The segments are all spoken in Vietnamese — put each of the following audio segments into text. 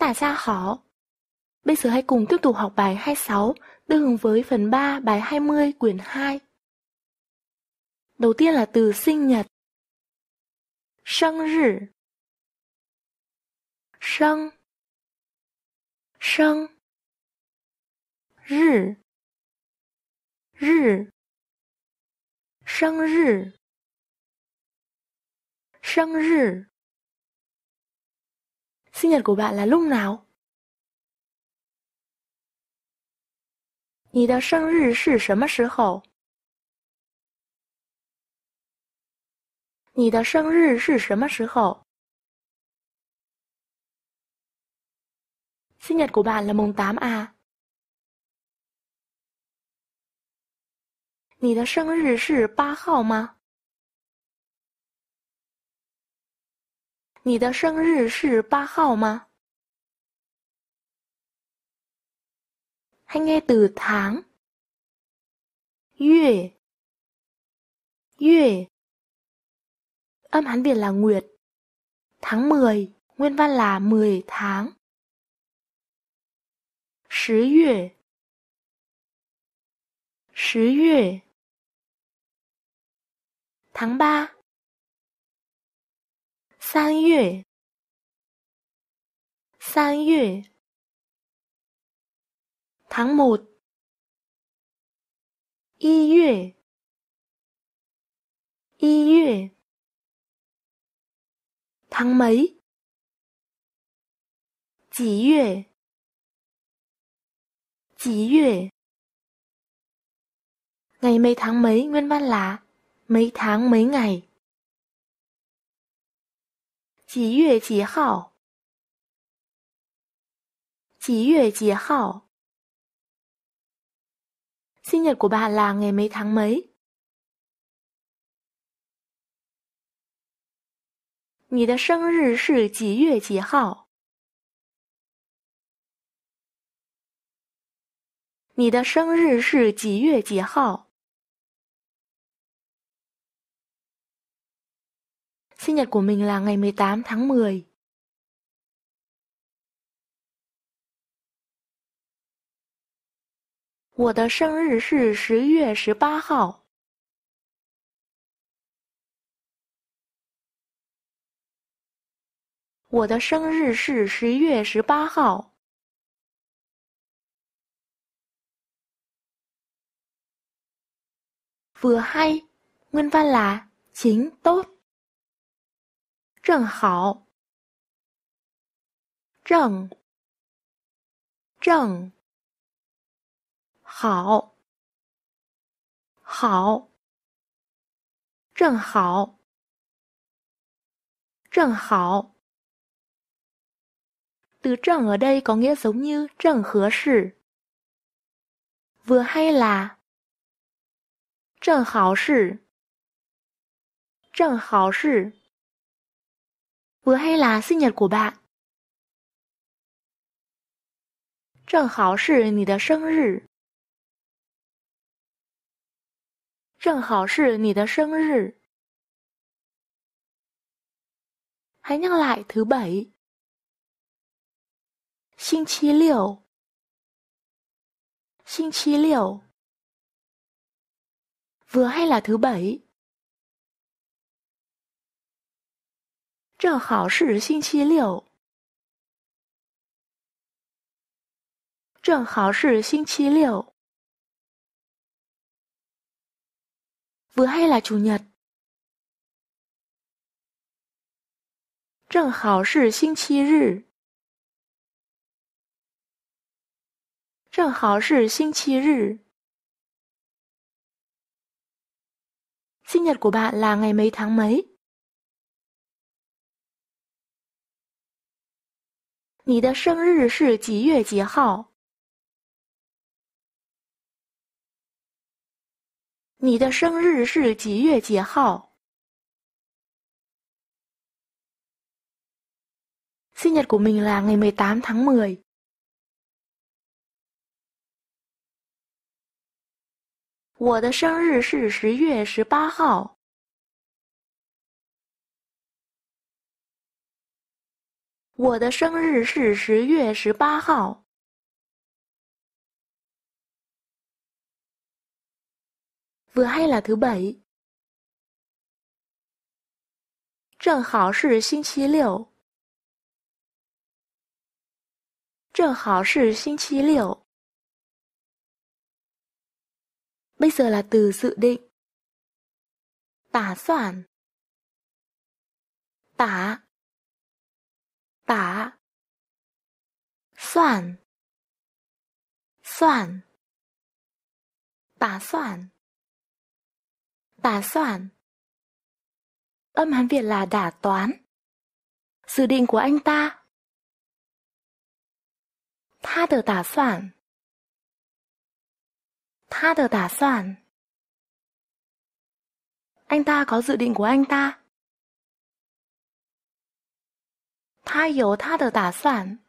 Tả gia khó. Bây giờ hãy cùng tiếp tục học bài 26, tương ứng với phần 3 bài 20 quyển 2. Đầu tiên là từ sinh nhật. Sinh rỉ. Sinh. Sinh. Rỉ. Rỉ. Sinh rỉ. Sinh rỉ. Sinh nhật của bạn là lúc nào? 你的生日是什么时候？你的生日是什么时候？Sinh nhật của bạn là mùng tám à? 你的生日是八号吗？你的生日是八号吗？Hình như tháng Nguyệt Nguyệt âm hán việt là Nguyệt tháng mười nguyên văn là mười tháng. Tháng ba. 三月，三月 tháng một y yue y yue tháng mấy chỉ yue chỉ yue ngày mấy tháng mấy nguyên văn là mấy tháng mấy ngày 几月几号？几月几号？Xin n a co b l n g y m t h n g m 你的生日是几月几号？你的生日是几月几号？Sinh nhật của mình là ngày 18 tháng 10. Tôi tháng 18. Tôi sinh vừa hay, nguyên văn là chính tốt. 正好，正，正，好，好，正好，正好。Từ trần ở đây có nghĩa giống như trần hứa sử. Vừa hay là Trần hảo sử Trần hảo sử Vừa hay là sinh nhật của bạn. 正好是你的生日。正好是你的生日。Hãy nhắc lại thứ bảy. 星期六。星期六。Vừa hay là thứ bảy. 正好是星期六。正好是星期六. Vừa hay là chủ nhật. 正好是星期日。正好是星期日. Sinh nhật của bạn là ngày mấy tháng mấy? 你的生日是几月几号？你的生日是几月几号？日我的生日是十月十八号。我的生日是十月十八号。Vừa hay là thứ bảy，正好是星期六。正好是星期六。Bây giờ là từ dự định，打算，打。打，算，算，打算，打算. Âm Hán Việt là đả toán. Dự định của anh ta. Tha tờ tả soạn. Tha tờ tả soạn. Anh ta có dự định của anh ta. 他有他的打算。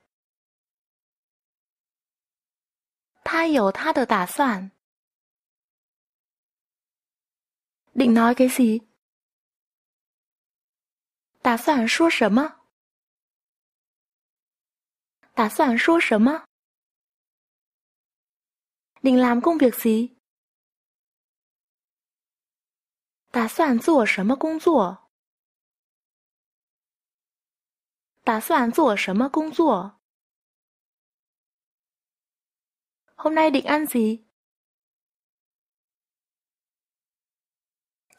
他有他的打算。định 打算说什么？打算说什么？đ làm công việc gì？打算做什么工作？打算做什么工作？hôm nay định ăn gì？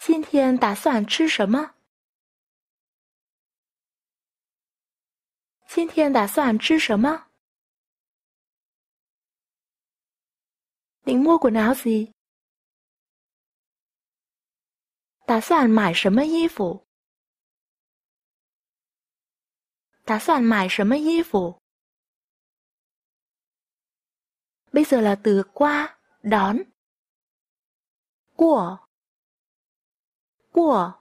今天打算吃什么？今天打算吃什么？định mua quần áo gì？打算买什么衣服？打算买什么衣服。Bây giờ là từ qua, đón. Của. Của.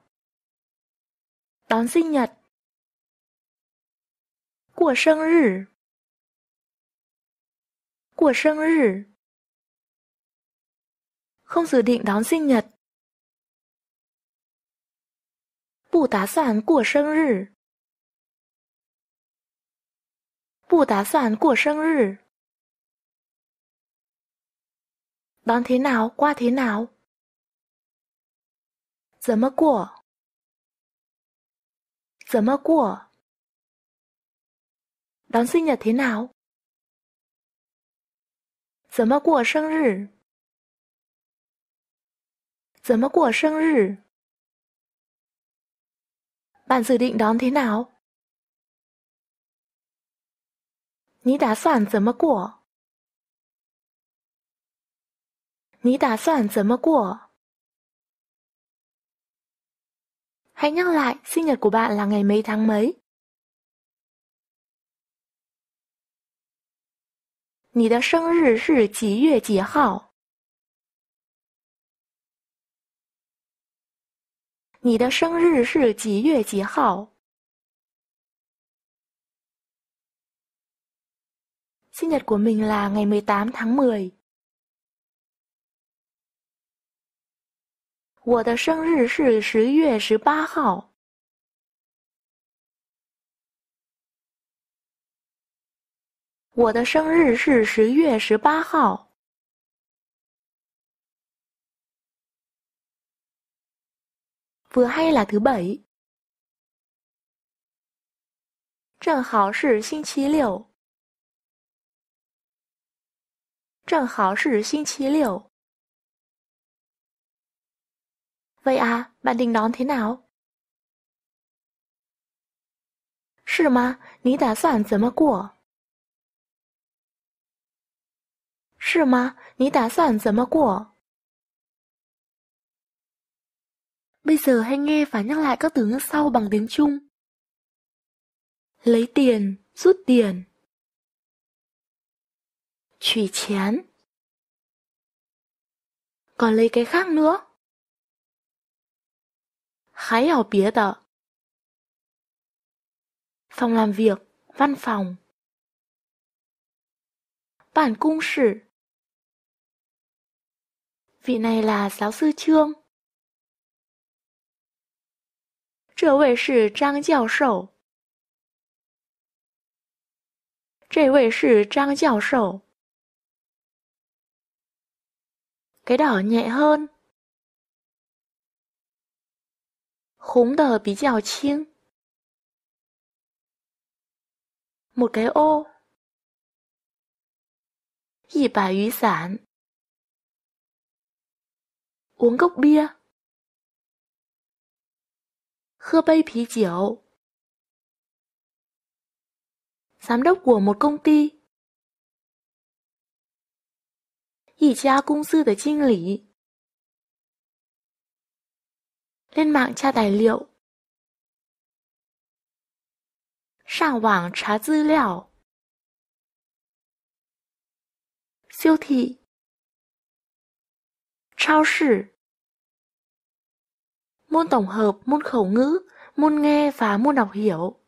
Đón sinh nhật. Của sinh nhật. Của sinh nhật. Không dự định đón sinh nhật. 不打算过生日。不打算过生日。đón thế nào qua thế nào? 怎么过？怎么过？đón sinh nhật thế nào? Giờ mà của sinh rử? Giờ mà của sinh rử? Bạn dự định đón thế nào? 你打算怎么过？你打算怎么过？hãy nhắc lại sinh nhật của bạn là ngày mấy tháng mấy？你的生日是几月几号？你的生日是几月几号？Sinh nhật của mình là ngày 18 tháng 10. vừa hay là thứ bảy, bảy，正好是星期六。正好是星期六. à, bạn định đón thế nào? 是吗？你打算怎么过？是吗？你打算怎么过？Bây giờ hãy nghe và nhắc lại các từ ngữ sau bằng tiếng Trung. Lấy tiền, rút tiền. 取钱。Còn lấy cái khác nữa? Hay ở bía tờ. Phòng làm việc, văn phòng. Bản cung sử. Vị này là giáo sư Trương. Trở vệ sử Trang Giáo sầu. 这位是张教授。cái đỏ nhẹ hơn. Khúng đờ bí giàu chiêng. Một cái ô. Dì bà ý sản. Uống cốc bia. Khơ bay phí diệu. Giám đốc của một công ty 一家公司的经理。lên mạng tra tài liệu. 上网查资料。siêu môn tổng hợp, môn khẩu ngữ, môn nghe và môn đọc hiểu.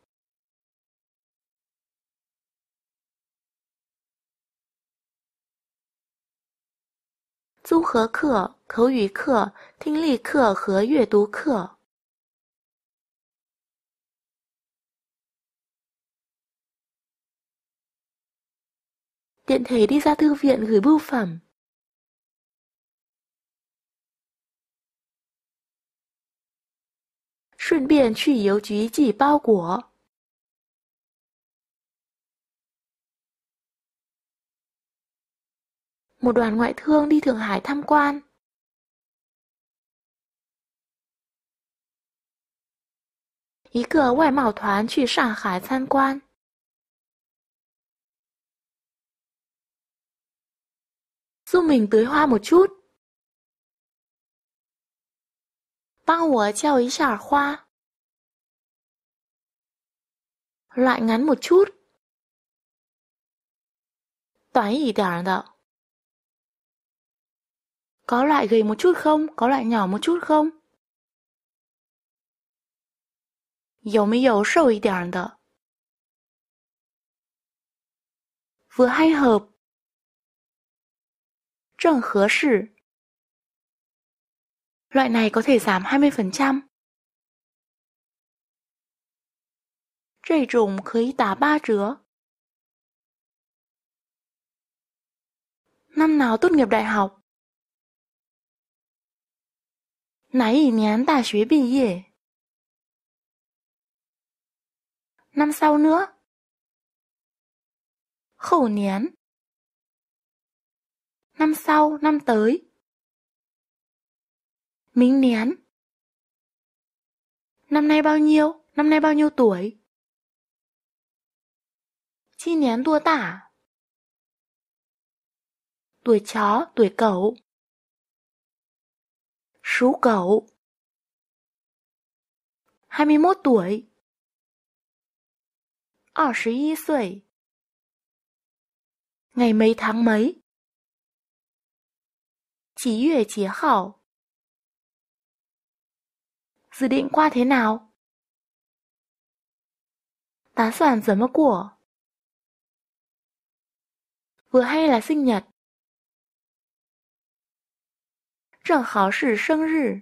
综合课、口语课、听力课和阅读课。建议你去家图书馆，顺便去邮局寄包裹。một đoàn ngoại thương đi Thượng Hải tham quan Ý cửa ngoại mạo thoán 去上海参观 giúp mình tưới hoa một chút. Băng của treo ý xả hoa. Loại ngắn một chút. Toán ý đảng đạo. Có loại gầy một chút không? Có loại nhỏ một chút không? 有没有瘦一点的？Vừa hay hợp Trần hứa sự Loại này có thể giảm 20% Trầy trùng khởi tả ba chứa Năm nào tốt nghiệp đại học? 哪一年大学毕业? Năm sau nữa. Hậu niên. Năm sau, năm tới. Mính nén Năm nay bao nhiêu? Năm nay bao nhiêu tuổi? Chi nén tua tả. Tuổi chó, tuổi cậu Sú cậu 21 tuổi 21 tuổi Ngày mấy tháng mấy? Chí yue chế hảo Dự định qua thế nào? Tá soạn giấm của Vừa hay là sinh nhật 正好是生日。